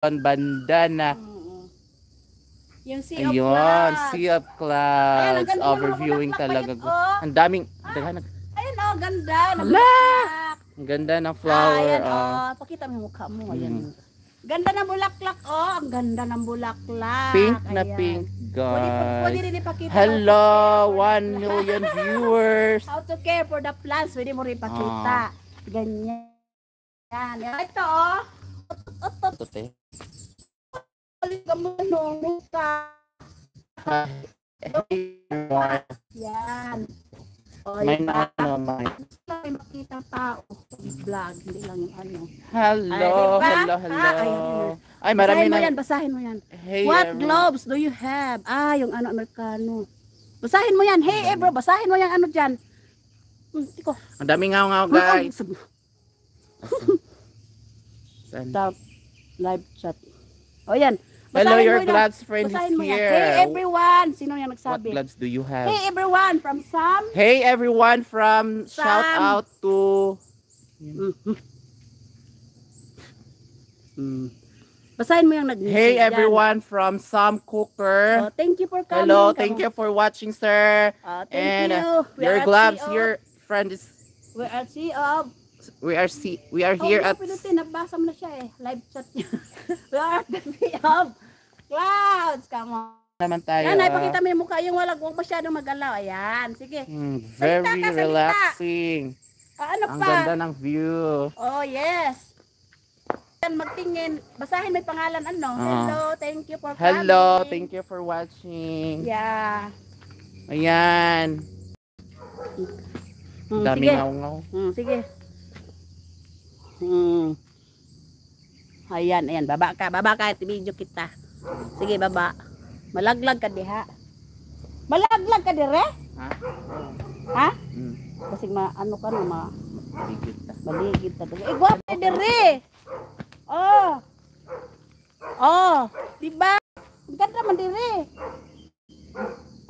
bandana. Yung Sea of Ayun, Clouds. Sea of Clouds. Ayan, Overviewing talaga. Ko. Oh. Ang daming, ah, daghanag. oh, ganda. Hala! Ang ganda ng ah, flower. Ah, ayan oh. oh. pakita mo mukha mo. Ayan. Mm. Ganda ng bulaklak oh, ang ganda ng bulaklak. Pink ayan. na pink guys. Pwede, pwede rin Hello, 1 million viewers. How to care for the plants, pwede mo rin ipakita. Ah. Ganyan. Yan. Ito oh to, te? mo nung Yan. O, may na ano, may. makita tao. Vlog, hindi lang yung ano. Hello, Ay, hello, hello. Ah, Ay, marami basahin na. yan, basahin mo yan. Hey, What everyone. globes do you have? Ah, yung ano, Amerikano. Basahin mo yan. Hey, Ebro, basahin mo yan. Ano dyan? Hmm, Ang dami nga nga, hmm, guys. Oh, Saan? live chat. Oh, yan. Hello, your gloves friends friend is here. Hey everyone! Sino yan What nagsabi? do you have? Hey everyone from Sam. Hey everyone from shout out to mm-hmm. Mm. Basahin mo yung nag Hey everyone from Sam Cooker. Oh, thank you for coming. Hello, thank you for watching, sir. Oh, thank And you. Uh, we your gloves, your friend is We are CEO of we are see we are here oh, at nabasa mo na siya eh. Live chat niya. we are of clouds. Come on. Naman tayo. Yan, ay, ah. pakita mo yung mukha yung walang huwag masyadong magalaw. Ayan, sige. Hmm, very salita ka, relaxing. Salita. Ah, ano Ang pa? ganda ng view. Oh, yes. Yan, magtingin. Basahin may pangalan ano. Uh, Hello, thank you for coming. Hello, thank you for watching. Yeah. Ayan. Hmm, Daming ngaw-ngaw. Hmm, sige. Hmm. Ayan, ayan. Baba ka, baba ka. Video kita. Sige, baba. Malaglag ka diha. Malaglag ka dire? Ha? Ha? Hmm. Kasi ma, ano ka na, ma... Maligid ta. Maligid ta. Eh, guwapo dire! Oh! Oh! di ba? ganda man dire.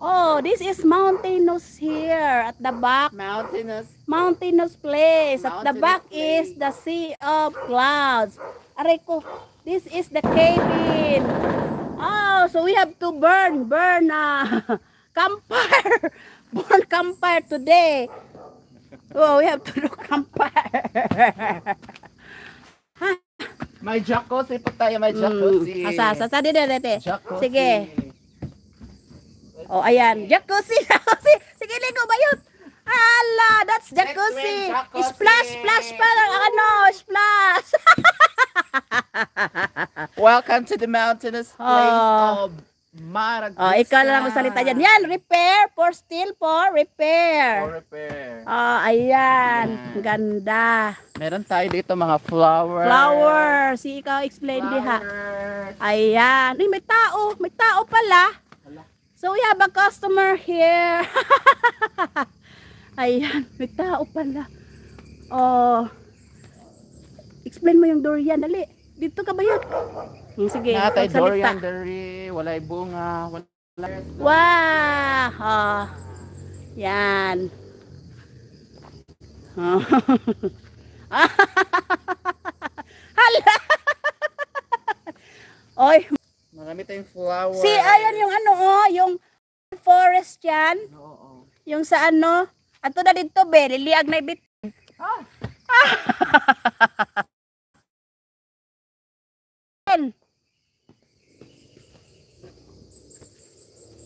Oh, this is mountainous here at the back. Mountainous. Mountainous place. Mountainous at the back place. is the sea of clouds. Aray ko, this is the cabin. Oh, so we have to burn, burn uh, campfire. burn campfire today. Oh, we have to do campfire. May jacuzzi po tayo, may jacuzzi. Mm, asasa, sa dito, dito. Sige. Oh, ayan. Jacuzzi. Sige, linggo, bayot. Ala, that's jacuzzi. jacuzzi. Splash, splash pa lang. Ano, splash. Welcome to the mountainous ah. place oh. of Maragasa. Oh, ah, ikaw lang magsalita dyan. Yan, repair for steel for repair. For repair. Oh, ayan. ayan. Ganda. Meron tayo dito mga flower. Flower. Si ikaw explain diha. Ayan. Ay, may tao. May tao pala. So we have a customer here. Ayan, may tao pala. Oh. Explain mo yung durian, dali. Dito ka ba yan? Hmm, sige. Natay durian, dari. Walay bunga. Walay... Wow. Oh. Yan. Oh. Hala! Oy! Marami tayong flower. Si, ayan yung ano, oh. Christian? Oo. Yung sa ano? Ato na dito, be. Liliag na ibit. Oh.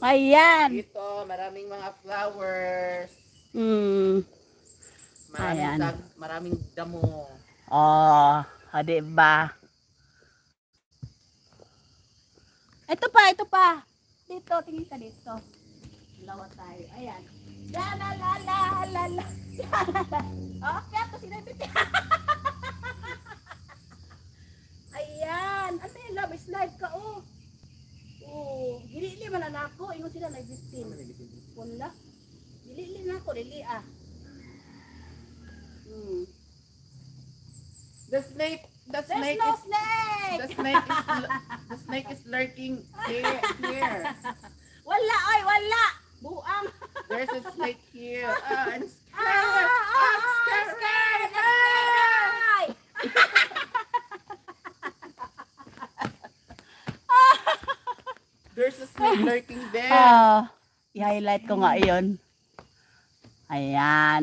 Ayan. Dito, maraming mga flowers. Mm. Ayan. Sag, maraming damo. Oh, ah, hadi ah, ba? Ito pa, ito pa. Dito, tingin ka dito lawa tayo. Ayan. La la la la la la. oh, kaya to sinabi Ayan. Ano yung love is life ka oh. Oh, gilili man na ako. Ingon sila na victim. Kunla. Gilili na ako. Lili ah. Hmm. The snake the snake There's no is snake. the snake is the snake is lurking here here. There's a snake lurking there. Oh, i-highlight ko nga iyon. Ayan.